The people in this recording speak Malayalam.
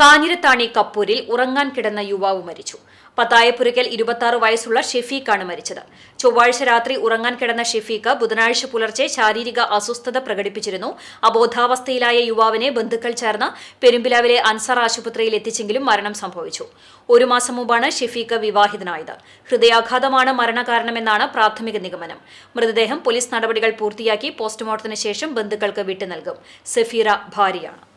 കാഞ്ഞിരത്താണി കപ്പൂരിൽ ഉറങ്ങാൻ കിടന്ന യുവാവ് മരിച്ചു പത്തായപ്പുരയ്ക്കൽ ഇരുപത്തി വയസ്സുള്ള ഷെഫീഖാണ് മരിച്ചത് ചൊവ്വാഴ്ച രാത്രി ഉറങ്ങാൻ കിടന്ന ഷെഫീഖ് ബുധനാഴ്ച പുലർച്ചെ ശാരീരിക അസ്വസ്ഥത പ്രകടിപ്പിച്ചിരുന്നു അബോധാവസ്ഥയിലായ യുവാവിനെ ബന്ധുക്കൾ ചേർന്ന് പെരുമ്പിലാവിലെ അൻസാർ ആശുപത്രിയിൽ എത്തിച്ചെങ്കിലും മരണം സംഭവിച്ചു ഒരു മാസം മുമ്പാണ് ഷെഫീഖ് വിവാഹിതനായത് ഹൃദയാഘാതമാണ് മരണകാരണമെന്നാണ് പ്രാഥമിക നിഗമനം മൃതദേഹം പോലീസ് നടപടികൾ പൂർത്തിയാക്കി പോസ്റ്റ്മോർട്ടത്തിന് ശേഷം ബന്ധുക്കൾക്ക് വിട്ടു നൽകും സഫീറ ഭാര്യയാണ്